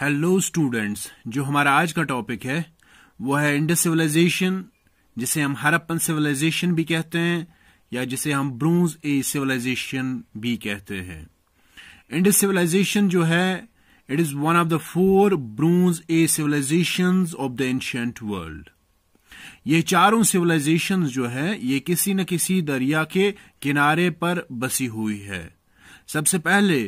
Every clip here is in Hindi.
हेलो स्टूडेंट्स जो हमारा आज का टॉपिक है वो है इंडस सिविलाइजेशन जिसे हम हरप्पन सिविलाइजेशन भी कहते हैं या जिसे हम ब्रूज ए सिविलाइजेशन भी कहते हैं इंडस सिविलाइजेशन जो है it is one of the four bronze age civilization of the ancient world ये चारों सिविलाइजेशन जो है ये किसी न किसी दरिया के किनारे पर बसी हुई है सबसे पहले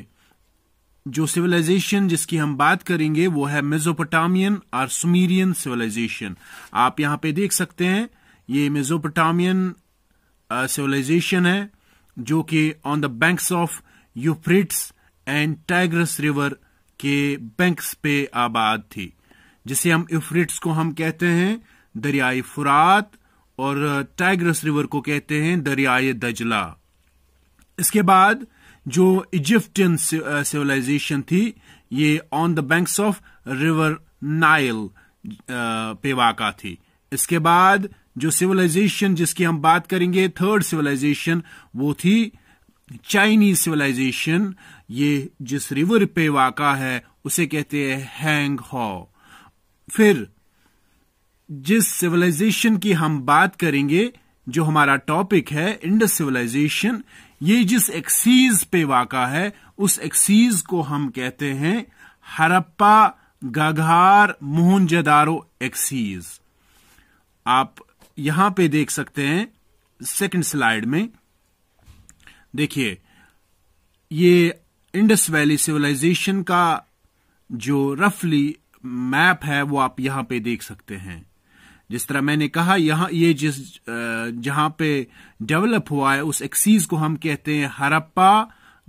जो सिविलाइजेशन जिसकी हम बात करेंगे वो है मेजोपोटामियन और सुमीरियन सिविलाइजेशन आप यहां पे देख सकते हैं ये मेजोपोटामियन सिविलाइजेशन है जो कि on the banks of Euphrates and Tigris river के बैंक्स पे आबाद थी जिसे हम यूफ्रिट्स को हम कहते हैं दरियाए फुरात और टाइग्रस रिवर को कहते हैं दरियाए दजला इसके बाद जो इजिप्टियन सिविलाइजेशन uh, थी ये on the banks of river Nile पे वाका थी इसके बाद जो सिविलाइजेशन जिसकी हम बात करेंगे थर्ड सिविलाइजेशन वो थी चाइनीज सिविलाइजेशन ये जिस रिवर पे वाका है उसे कहते हैं हैंग हॉ फिर जिस सिविलाइजेशन की हम बात करेंगे जो हमारा टॉपिक है इंडस सिविलाइजेशन ये जिस एक्सीज पे वाका है उस एक्सीज को हम कहते हैं हरप्पा गघार मोहनजदारो एक्सीज आप यहां पे देख सकते हैं सेकंड स्लाइड में देखिए ये इंडस वैली सिविलाइजेशन का जो रफली मैप है वो आप यहां पे देख सकते हैं जिस तरह मैंने कहा यहाँ ये जिस जहां पे डेवलप हुआ है उस एक्सीज को हम कहते हैं हरप्पा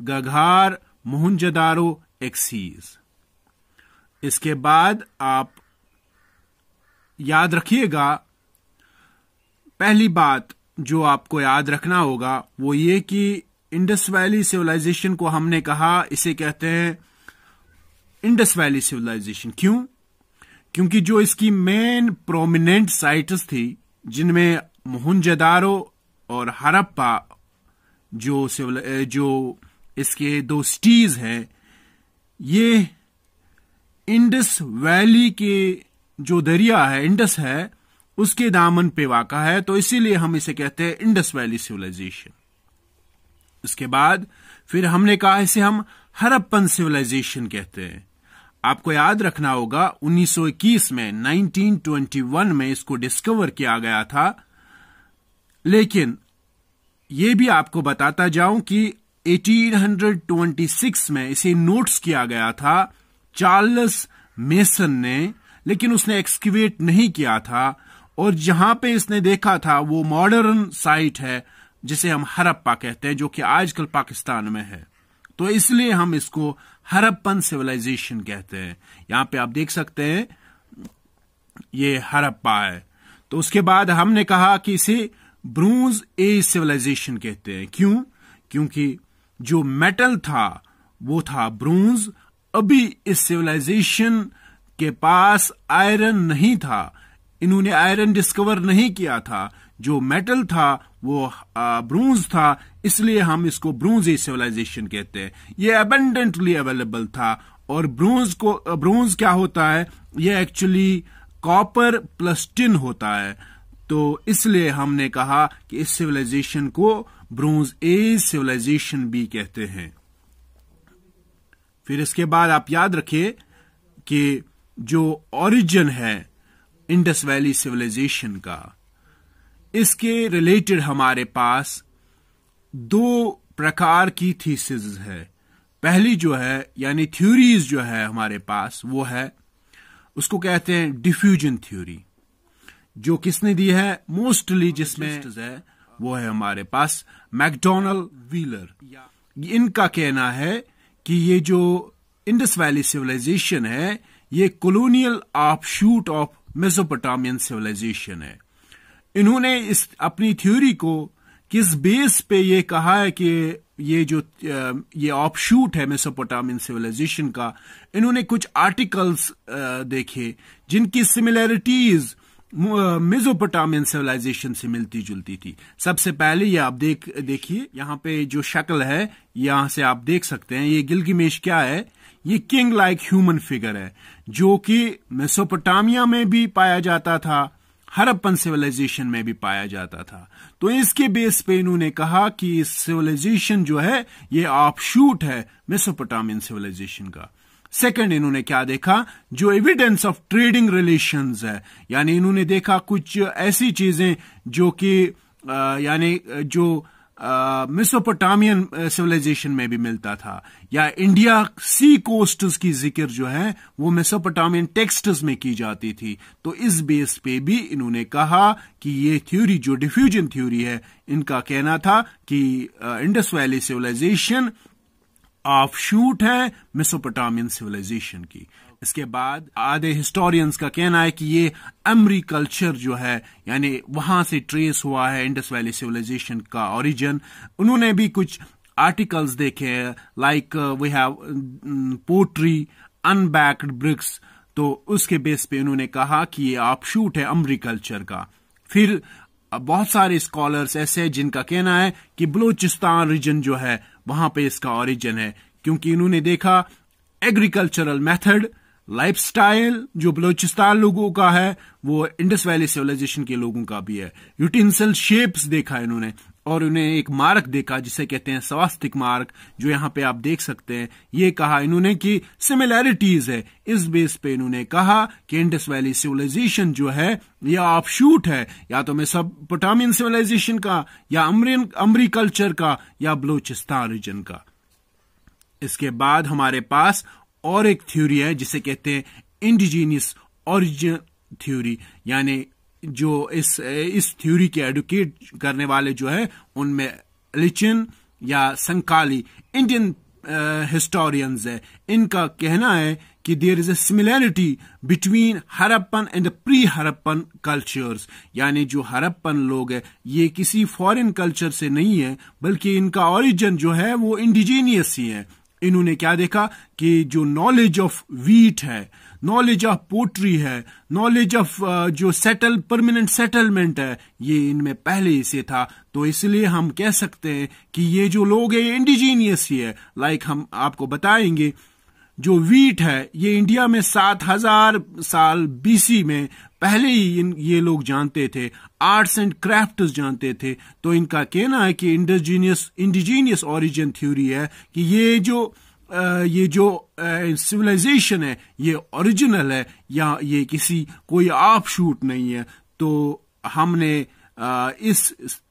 गघार मोहनजदारो एक्सीज इसके बाद आप याद रखिएगा पहली बात जो आपको याद रखना होगा वो ये कि इंडस वैली सिविलाइजेशन को हमने कहा इसे कहते हैं इंडस वैली सिविलाइजेशन क्यों क्योंकि जो इसकी मेन प्रोमिनेंट साइट्स थी जिनमें मोहनजदारो और हरप्पा जो सिविल जो इसके दो सिटीज हैं ये इंडस वैली के जो दरिया है इंडस है उसके दामन पे वाका है तो इसीलिए हम इसे कहते हैं इंडस वैली सिविलाइजेशन इसके बाद फिर हमने कहा इसे हम हरप्पन सिविलाइजेशन कहते हैं आपको याद रखना होगा 1921 में 1921 में इसको डिस्कवर किया गया था लेकिन ये भी आपको बताता जाऊं कि 1826 में इसे नोट्स किया गया था चार्ल्स मेसन ने लेकिन उसने एक्सक्यूवेट नहीं किया था और जहां पे इसने देखा था वो मॉडर्न साइट है जिसे हम हरप्पा कहते हैं जो कि आजकल पाकिस्तान में है तो इसलिए हम इसको हरप्पन सिविलाइजेशन कहते हैं यहां पे आप देख सकते हैं ये हरप्पा है तो उसके बाद हमने कहा कि इसे ब्रूंज ए सिविलाइजेशन कहते हैं क्यों क्योंकि जो मेटल था वो था ब्रूंज अभी इस सिविलाइजेशन के पास आयरन नहीं था इन्होंने आयरन डिस्कवर नहीं किया था जो मेटल था वो ब्रूंज था इसलिए हम इसको ब्रूंज ए सिविलाइजेशन कहते हैं ये अबेंडेंटली अवेलेबल था और ब्रूंज को ब्रूंज क्या होता है ये एक्चुअली कॉपर प्लस टिन होता है तो इसलिए हमने कहा कि इस सिविलाइजेशन को ब्रूंज ए सिविलाइजेशन भी कहते हैं फिर इसके बाद आप याद रखिए कि जो ओरिजिन है इंडस वैली सिविलाइजेशन का इसके रिलेटेड हमारे पास दो प्रकार की थीसिस है पहली जो है यानी थ्योरीज जो है हमारे पास वो है उसको कहते हैं डिफ्यूजन थ्योरी जो किसने दी है मोस्टली जिसमें है वो है हमारे पास मैकडोनल्ड व्हीलर इनका कहना है कि ये जो इंडस वैली सिविलाइजेशन है ये colonial offshoot of Mesopotamian civilization है इन्होंने इस अपनी थ्योरी को किस बेस पे ये कहा है कि ये जो ये ऑपशूट शूट है मेसोपोटामियन सिविलाइजेशन का इन्होंने कुछ आर्टिकल्स देखे जिनकी सिमिलैरिटीज मेजोपोटामियन सिविलाइजेशन से मिलती जुलती थी सबसे पहले ये आप देख देखिए यहाँ पे जो शक्ल है यहां से आप देख सकते हैं ये गिलगिमेश क्या है ये किंग लाइक ह्यूमन फिगर है जो कि मेसोपोटामिया में भी पाया जाता था हरप्पन सिविलाइजेशन में भी पाया जाता था तो इसके बेस पे इन्होंने कहा कि सिविलाइजेशन जो है ये ऑफ शूट है मेसोपोटामियन सिविलाइजेशन का सेकंड इन्होंने क्या देखा जो एविडेंस ऑफ ट्रेडिंग रिलेशंस है यानी इन्होंने देखा कुछ ऐसी चीजें जो कि यानी जो मिसोपोटामियन सिविलाइजेशन में भी मिलता था या इंडिया सी कोस्ट की जिक्र जो है वो मिसोपोटामियन टेक्स्ट में की जाती थी तो इस बेस पे भी इन्होंने कहा कि ये थ्योरी जो डिफ्यूजन थ्योरी है इनका कहना था कि Indus valley civilization offshoot है मिसोपोटामियन सिविलाइजेशन की इसके बाद आधे हिस्टोरियंस का कहना है कि ये अमरी कल्चर जो है यानी वहां से ट्रेस हुआ है इंडस वैली सिविलाइजेशन का ओरिजिन उन्होंने भी कुछ आर्टिकल्स देखे like we have pottery unbaked bricks तो उसके बेस पे उन्होंने कहा कि ये आप शूट है अमरी कल्चर का फिर बहुत सारे स्कॉलर्स ऐसे हैं जिनका कहना है कि बलूचिस्तान रीजन जो है वहां पे इसका ओरिजिन है क्योंकि इन्होंने देखा एग्रीकल्चरल मेथड स्टाइल जो बलोचिस्तान लोगों का है वो इंडस वैली सिविलाइजेशन के लोगों का भी है यूटेंसिल शेप्स देखा इन्होंने और उन्हें एक मार्क देखा जिसे कहते हैं स्वास्थिक मार्क जो यहाँ पे आप देख सकते हैं ये कहा इन्होंने कि सिमिलैरिटीज है इस बेस पे इन्होंने कहा कि इंडस वैली सिविलाइजेशन जो है या आप शूट है या तो मैं सब पोटामियन सिविलाइजेशन का या अमरी अमरीकल्चर का या बलोचिस्तान रीजन का इसके बाद हमारे पास और एक थ्योरी है जिसे कहते हैं इंडिजीनियस ओरिजिन थ्योरी यानी जो इस इस थ्योरी के एडवोकेट करने वाले जो है उनमें लिचिन या संकाली इंडियन हिस्टोरियंस है इनका कहना है कि there is a similarity between Harappan and pre Harappan cultures यानी जो हरप्पन लोग है ये किसी फॉरेन कल्चर से नहीं है बल्कि इनका ओरिजिन जो है वो इंडिजीनियस ही है इन्होंने क्या देखा कि जो नॉलेज ऑफ वीट है नॉलेज ऑफ पोट्री है नॉलेज ऑफ uh, जो सेटल परमानेंट सेटलमेंट है ये इनमें पहले से था तो इसलिए हम कह सकते हैं कि ये जो लोग हैं इंडिजीनियस ही है लाइक हम आपको बताएंगे जो वीट है ये इंडिया में सात हजार साल बीसी में पहले ही इन ये लोग जानते थे आर्ट्स एंड क्राफ्ट जानते थे तो इनका कहना है कि इंडिजीनियस इंडिजीनियस ओरिजिन थ्योरी है कि ये जो आ, ये जो सिविलाइजेशन है ये ओरिजिनल है या ये किसी कोई आप शूट नहीं है तो हमने आ, इस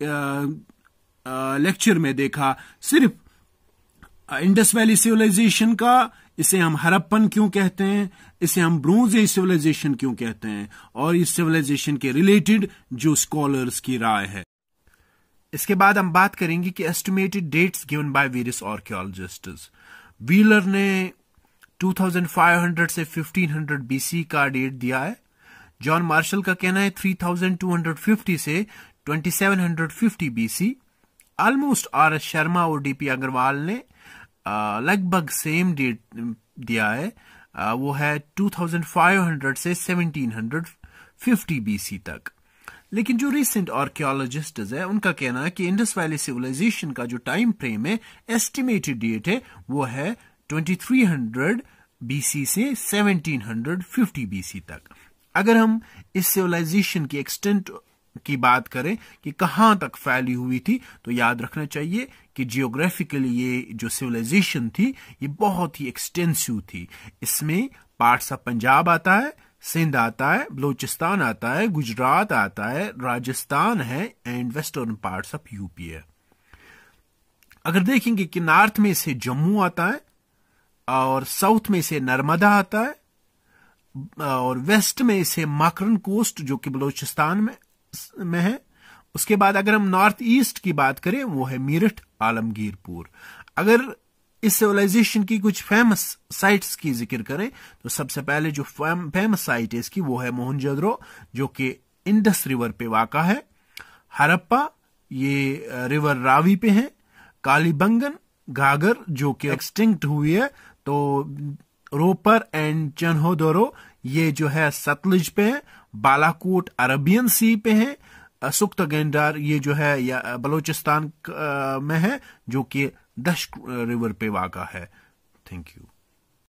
लेक्चर में देखा सिर्फ इंडस वैली सिविलाइजेशन का इसे हम हरप्पन क्यों कहते हैं इसे हम ब्रोंज एज सिविलाइजेशन क्यों कहते हैं और इस सिविलाइजेशन के रिलेटेड जो स्कॉलर्स की राय है इसके बाद हम बात करेंगे कि estimated dates given by various archaeologist Wheeler ने 2500 से 1500 बीसी का डेट दिया है जॉन मार्शल का कहना है 3250 से 2750 BC almost R S Sharma और डीपी अग्रवाल ने लगभग सेम डेट दिया है आ, वो है 2500 से 1750 बीसी तक लेकिन जो रिसेंट आर्कियोलॉजिस्ट है उनका कहना है कि इंडस वैली सिविलाइजेशन का जो टाइम फ्रेम है एस्टिमेटेड डेट है वो है 2300 बीसी से 1750 बीसी तक अगर हम इस सिविलाइजेशन की एक्सटेंट की बात करें कि कहां तक फैली हुई थी तो याद रखना चाहिए कि जियोग्राफिकली ये जो सिविलाइजेशन थी ये बहुत ही एक्सटेंसिव थी इसमें पार्ट्स ऑफ पंजाब आता है सिंध आता है बलूचिस्तान आता है गुजरात आता है राजस्थान है and western parts of UP है अगर देखेंगे कि नॉर्थ में से जम्मू आता है और साउथ में से नर्मदा आता है और वेस्ट में से माकरन कोस्ट जो कि बलूचिस्तान में में है उसके बाद अगर हम नॉर्थ ईस्ट की बात करें वो है मीरठ आलमगीरपुर अगर इस सिविलाइजेशन की कुछ फेमस साइट्स की जिक्र करें तो सबसे पहले जो फेमस साइट है इसकी वो है मोहनजोद्रो जो कि इंडस रिवर पे वाका है हरप्पा ये रिवर रावी पे है कालीबंगन घाघर जो कि एक्सटिंक्ट हुई है तो रोपर एंड चनहोदोरो ये जो है सतलुज पे है बालाकोट अरबियन सी पे है सुक्त गेंडार ये जो है या बलूचिस्तान में है जो कि दश रिवर पे वाक़ा है थैंक यू